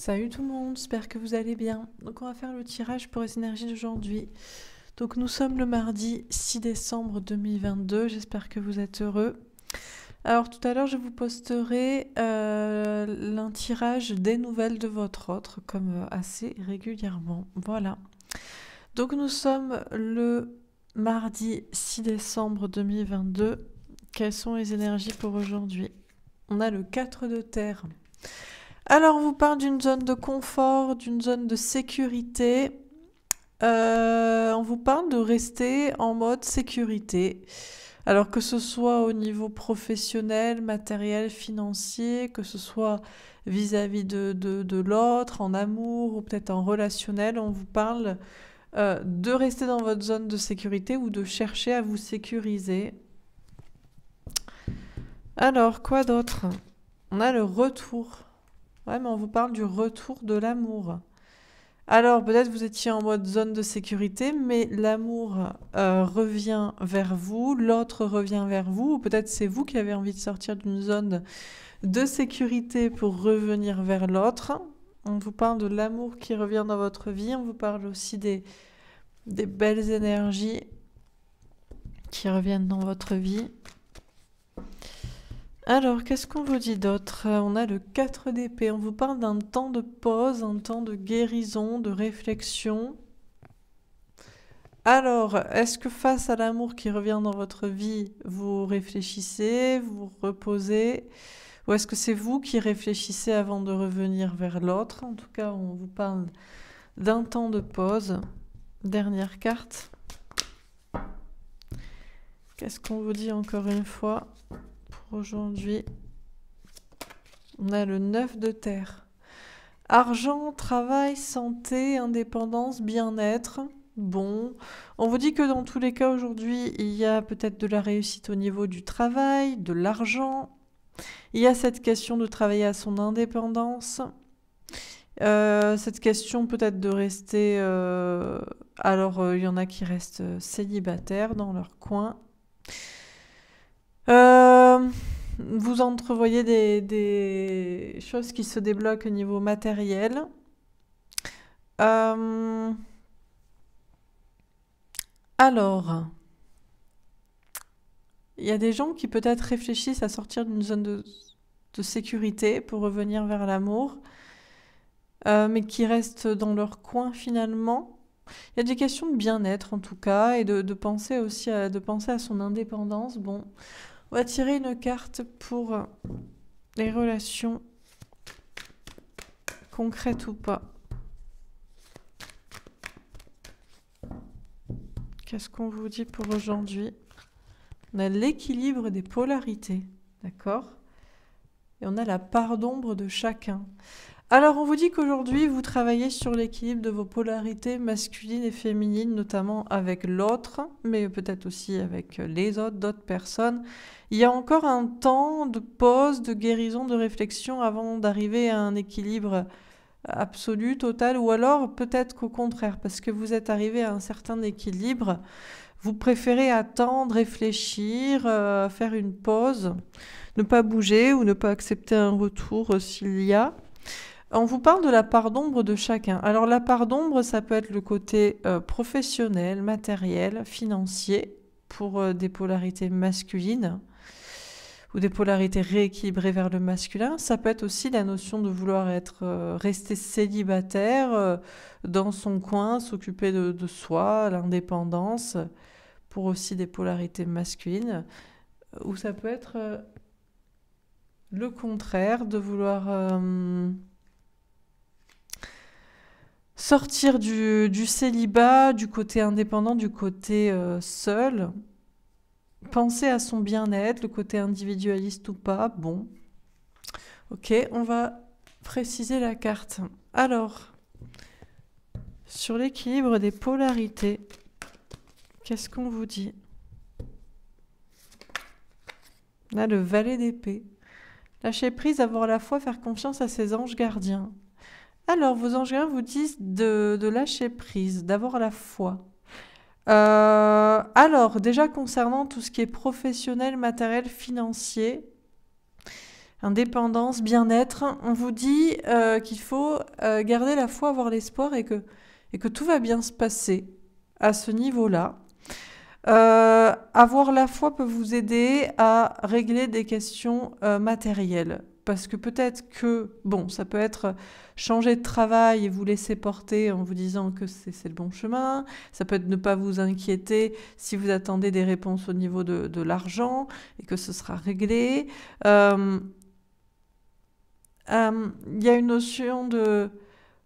Salut tout le monde, j'espère que vous allez bien. Donc on va faire le tirage pour les énergies d'aujourd'hui. Donc nous sommes le mardi 6 décembre 2022, j'espère que vous êtes heureux. Alors tout à l'heure je vous posterai euh, un tirage des nouvelles de votre autre, comme euh, assez régulièrement. Voilà. Donc nous sommes le mardi 6 décembre 2022. Quelles sont les énergies pour aujourd'hui On a le 4 de terre. Alors, on vous parle d'une zone de confort, d'une zone de sécurité. Euh, on vous parle de rester en mode sécurité. Alors que ce soit au niveau professionnel, matériel, financier, que ce soit vis-à-vis de, l'autre, en amour ou peut-être en relationnel, on vous parle euh, de rester dans votre zone de sécurité ou de chercher à vous sécuriser. Alors, quoi d'autre On a le retour on vous parle du retour de l'amour. Alors, peut-être vous étiez en mode zone de sécurité, mais l'amour euh, revient vers vous, l'autre revient vers vous, ou peut-être c'est vous qui avez envie de sortir d'une zone de sécurité pour revenir vers l'autre. On vous parle de l'amour qui revient dans votre vie, on vous parle aussi des belles énergies qui reviennent dans votre vie. Alors, qu'est-ce qu'on vous dit d'autre euh, On a le 4 d'épée. On vous parle d'un temps de pause, un temps de guérison, de réflexion. Alors, est-ce que face à l'amour qui revient dans votre vie, vous réfléchissez, vous reposez Ou est-ce que c'est vous qui réfléchissez avant de revenir vers l'autre En tout cas, on vous parle d'un temps de pause. Dernière carte. Qu'est-ce qu'on vous dit encore une fois aujourd'hui. On a le 9 de terre. Argent, travail, santé, indépendance, bien-être. Bon, on vous dit que dans tous les cas aujourd'hui, il y a peut-être de la réussite au niveau du travail, de l'argent. Il y a cette question de travailler à son indépendance. Euh, cette question peut-être de rester... Euh, alors, euh, il y en a qui restent célibataires dans leur coin. Vous entrevoyez des, choses qui se débloquent au niveau matériel. Euh, alors, il y a des gens qui peut-être réfléchissent à sortir d'une zone de, sécurité pour revenir vers l'amour, euh, mais qui restent dans leur coin finalement. Il y a des questions de bien-être en tout cas, et de, penser aussi à, de penser à son indépendance. Bon, on va tirer une carte pour euh, les relations concrètes ou pas. Qu'est-ce qu'on vous dit pour aujourd'hui On a l'équilibre des polarités, d'accord Et on a la part d'ombre de chacun. Alors, on vous dit qu'aujourd'hui, vous travaillez sur l'équilibre de vos polarités masculines et féminines, notamment avec l'autre, mais peut-être aussi avec les autres, d'autres personnes. Il y a encore un temps de pause, de guérison, de réflexion avant d'arriver à un équilibre absolu, total, ou alors peut-être qu'au contraire, parce que vous êtes arrivé à un certain équilibre, vous préférez attendre, réfléchir, euh, faire une pause, ne pas bouger ou ne pas accepter un retour euh, s'il y a. On vous parle de la part d'ombre de chacun. Alors la part d'ombre, ça peut être le côté euh, professionnel, matériel, financier, pour euh, des polarités masculines ou des polarités rééquilibrées vers le masculin. Ça peut être aussi la notion de vouloir être euh, rester célibataire dans son coin, s'occuper de, soi, l'indépendance, pour aussi des polarités masculines. Ou ça peut être le contraire de vouloir sortir du, célibat, du côté indépendant, du côté euh, seul, penser à son bien-être, le côté individualiste ou pas, bon. Ok, on va préciser la carte. Alors, sur l'équilibre des polarités, qu'est-ce qu'on vous dit Là, le valet d'épée. Lâcher prise, avoir la foi, faire confiance à ses anges gardiens. Alors, vos anges vous disent de, lâcher prise, d'avoir la foi. Euh, alors, déjà concernant tout ce qui est professionnel, matériel, financier, indépendance, bien-être, on vous dit euh, qu'il faut euh, garder la foi, avoir l'espoir et et que tout va bien se passer à ce niveau-là. avoir la foi peut vous aider à régler des questions matérielles parce que peut-être que, bon, ça peut être euh, changer de travail et vous laisser porter en vous disant que c'est le bon chemin, ça peut être ne pas vous inquiéter si vous attendez des réponses au niveau de, l'argent et que ce sera réglé. Euh, euh, il y a une notion de...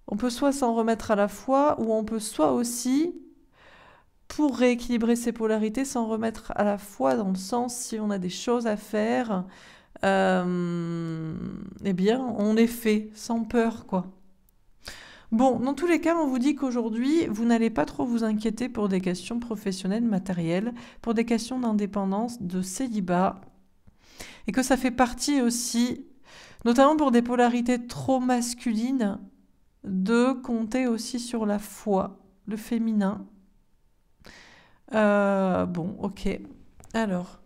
On peut soit s'en remettre à la fois ou on peut soit aussi pour rééquilibrer ses polarités, s'en remettre à la fois dans le sens si on a des choses à faire, euh, eh bien, on les fait sans peur, quoi. Bon, dans tous les cas, on vous dit qu'aujourd'hui, vous n'allez pas trop vous inquiéter pour des questions professionnelles, matérielles, pour des questions d'indépendance, de célibat, et que ça fait partie aussi, notamment pour des polarités trop masculines, de compter aussi sur la foi, le féminin. Euh, bon, ok. Alors,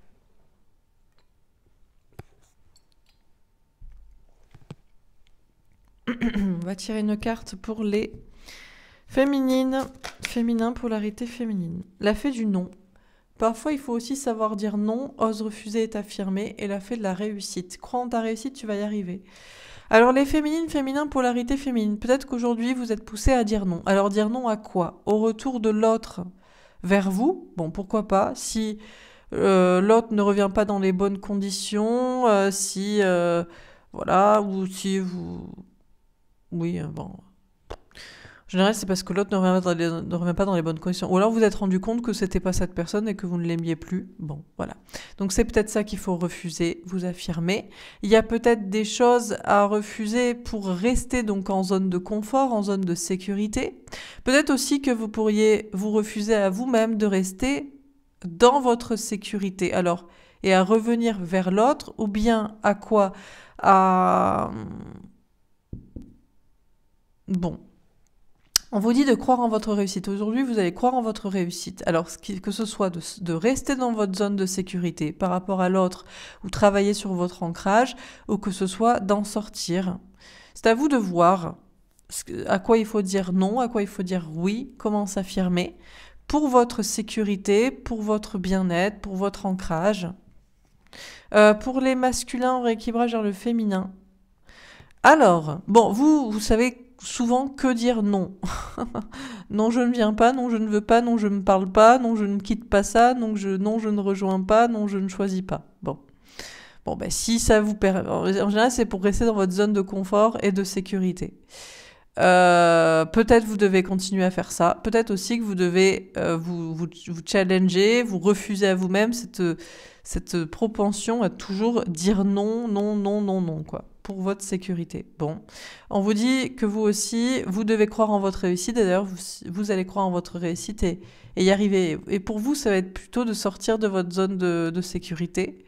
on va tirer une carte pour les féminines. Féminin, polarité féminine. La fée du non. Parfois, il faut aussi savoir dire non, ose refuser est affirmé, et la fée de la réussite. Crois en ta réussite, tu vas y arriver. Alors, les féminines, féminins, polarité féminine. Peut-être qu'aujourd'hui, vous êtes poussé à dire non. Alors, dire non à quoi Au retour de l'autre vers vous Bon, pourquoi pas Si euh, l'autre ne revient pas dans les bonnes conditions, euh, si. Euh, voilà, ou si vous oui, euh, bon. En général, c'est parce que l'autre ne revient, pas dans les, pas dans les bonnes conditions. Ou alors vous êtes rendu compte que c'était pas cette personne et que vous ne l'aimiez plus. Bon, voilà. Donc c'est peut-être ça qu'il faut refuser, vous affirmer. Il y a peut-être des choses à refuser pour rester donc en zone de confort, en zone de sécurité. Peut-être aussi que vous pourriez vous refuser à vous-même de rester dans votre sécurité. Alors, et à revenir vers l'autre, ou bien à quoi À Bon. On vous dit de croire en votre réussite. Aujourd'hui, vous allez croire en votre réussite. Alors, que ce soit de, rester dans votre zone de sécurité par rapport à l'autre ou travailler sur votre ancrage, ou que ce soit d'en sortir. C'est à vous de voir à quoi il faut dire non, à quoi il faut dire oui, comment s'affirmer, pour votre sécurité, pour votre bien-être, pour votre ancrage. Euh, pour les masculins, on rééquilibrage vers le féminin. Alors, bon, vous, vous savez souvent que dire non. non, je ne viens pas, non, je ne veux pas, non, je ne me parle pas, non, je ne quitte pas ça, non, je, non, je ne rejoins pas, non, je ne choisis pas. Bon. Bon, ben, si ça vous permet. En général, c'est pour rester dans votre zone de confort et de sécurité. Euh, peut-être vous devez continuer à faire ça. Peut-être aussi que vous devez euh, vous, vous, vous, challenger, vous refuser à vous-même cette, cette propension à toujours dire non, non, non, non, non, quoi pour votre sécurité. Bon, on vous dit que vous aussi, vous devez croire en votre réussite, et d'ailleurs, vous, allez croire en votre réussite et, y arriver. Et pour vous, ça va être plutôt de sortir de votre zone de, sécurité,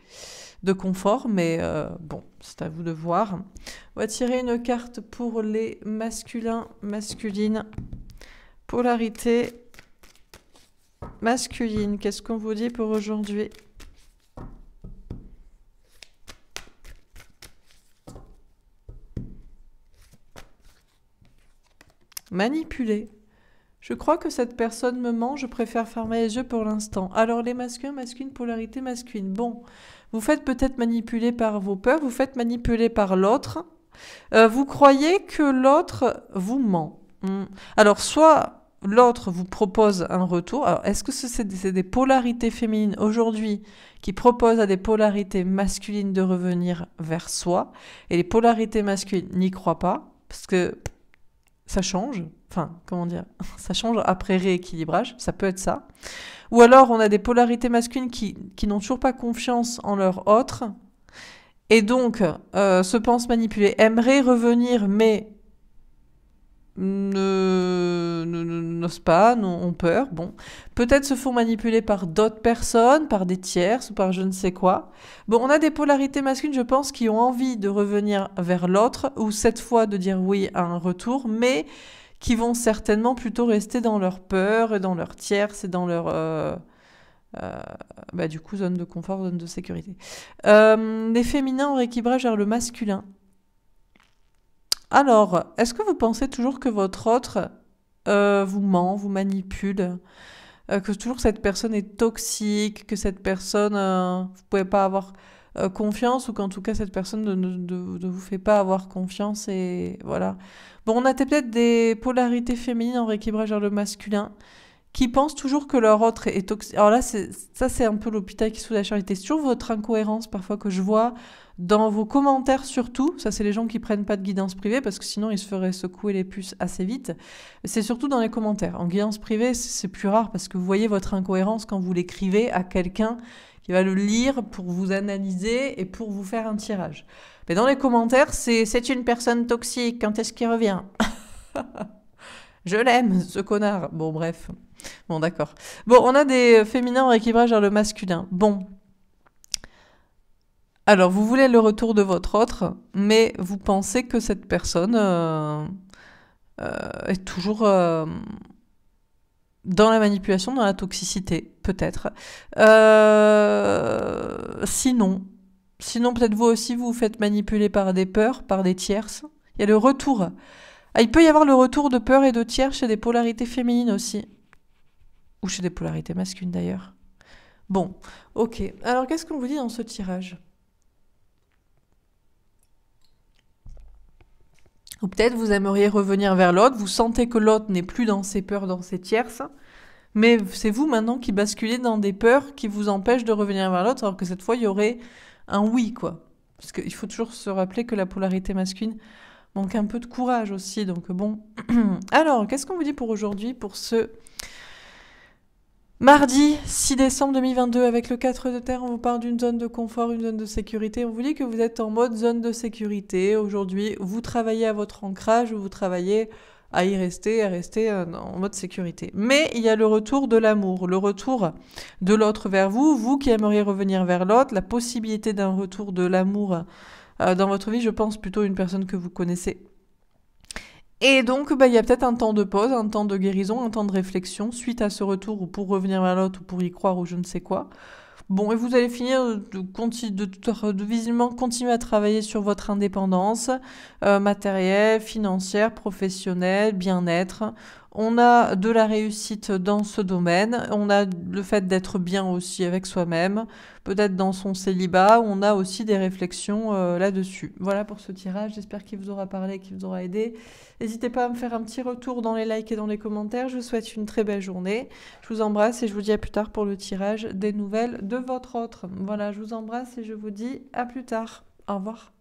de confort, mais euh, bon, c'est à vous de voir. On va tirer une carte pour les masculins, masculines. Polarité masculine, qu'est-ce qu'on vous dit pour aujourd'hui Manipuler. Je crois que cette personne me ment, je préfère fermer les yeux pour l'instant. Alors les masculins, masculines, polarité masculine. Bon, vous faites peut-être manipuler par vos peurs, vous faites manipuler par l'autre. Euh, vous croyez que l'autre vous ment. Hmm. Alors soit l'autre vous propose un retour. Alors est-ce que c'est des, des polarités féminines aujourd'hui qui proposent à des polarités masculines de revenir vers soi Et les polarités masculines n'y croient pas parce que ça change. Enfin, comment dire Ça change après rééquilibrage, ça peut être ça. Ou alors, on a des polarités masculines qui, qui n'ont toujours pas confiance en leur autre, et donc euh, se pensent manipuler Aimerait revenir, mais ne n'osent pas, ont peur. Bon, peut-être se font manipuler par d'autres personnes, par des tierces ou par je ne sais quoi. Bon, on a des polarités masculines, je pense, qui ont envie de revenir vers l'autre ou cette fois de dire oui à un retour, mais qui vont certainement plutôt rester dans leur peur et dans leur tierce et dans leur euh, euh, bah, du coup zone de confort, zone de sécurité. Euh, les féminins en rééquilibrage vers le masculin. Alors, est-ce que vous pensez toujours que votre autre euh, vous ment, vous manipule euh, Que toujours cette personne est toxique, que cette personne, euh, vous pouvez pas avoir confiance ou qu'en tout cas cette personne ne, vous fait pas avoir confiance et voilà. Bon, on a peut-être des polarités féminines en rééquilibrage vers le masculin qui pensent toujours que leur autre est toxique. Alors là, ça c'est un peu l'hôpital qui sous la charité. C'est toujours votre incohérence parfois que je vois dans vos commentaires surtout, ça c'est les gens qui prennent pas de guidance privée parce que sinon ils se feraient secouer les puces assez vite. C'est surtout dans les commentaires. En guidance privée, c'est plus rare parce que vous voyez votre incohérence quand vous l'écrivez à quelqu'un qui va le lire pour vous analyser et pour vous faire un tirage. Mais dans les commentaires, c'est c'est une personne toxique, quand est-ce qu'il revient Je l'aime, ce connard. Bon, bref. Bon, d'accord. Bon, on a des euh, féminins en rééquilibrage vers le masculin. Bon, alors, vous voulez le retour de votre autre, mais vous pensez que cette personne euh, euh, est toujours euh, dans la manipulation, dans la toxicité, peut-être. sinon, sinon peut-être vous aussi, vous vous faites manipuler par des peurs, par des tierces. Il y a le retour. Ah, il peut y avoir le retour de peur et de tierces chez des polarités féminines aussi. Ou chez des polarités masculines d'ailleurs. Bon, ok. Alors qu'est-ce qu'on vous dit dans ce tirage Ou peut-être vous aimeriez revenir vers l'autre, vous sentez que l'autre n'est plus dans ses peurs, dans ses tierces, mais c'est vous maintenant qui basculez dans des peurs qui vous empêchent de revenir vers l'autre, alors que cette fois, il y aurait un oui, quoi. Parce qu'il faut toujours se rappeler que la polarité masculine manque un peu de courage aussi, donc bon. alors, qu'est-ce qu'on vous dit pour aujourd'hui, pour ce Mardi 6 décembre 2022, avec le 4 de terre, on vous parle d'une zone de confort, une zone de sécurité. On vous dit que vous êtes en mode zone de sécurité. Aujourd'hui, vous travaillez à votre ancrage vous travaillez à y rester, à rester euh, en mode sécurité. Mais il y a le retour de l'amour, le retour de l'autre vers vous, vous qui aimeriez revenir vers l'autre, la possibilité d'un retour de l'amour euh, dans votre vie, je pense plutôt une personne que vous connaissez et donc, bah, il y a peut-être un temps de pause, un temps de guérison, un temps de réflexion suite à ce retour ou pour revenir à l'autre ou pour y croire ou je ne sais quoi. Bon, et vous allez finir de, de, visiblement continuer à travailler sur votre indépendance euh, matérielle, financière, professionnelle, bien-être, on a de la réussite dans ce domaine, on a le fait d'être bien aussi avec soi-même, peut-être dans son célibat, on a aussi des réflexions euh, là-dessus. Voilà pour ce tirage, j'espère qu'il vous aura parlé, qu'il vous aura aidé. N'hésitez pas à me faire un petit retour dans les likes et dans les commentaires, je vous souhaite une très belle journée. Je vous embrasse et je vous dis à plus tard pour le tirage des nouvelles de votre autre. Voilà, je vous embrasse et je vous dis à plus tard. Au revoir.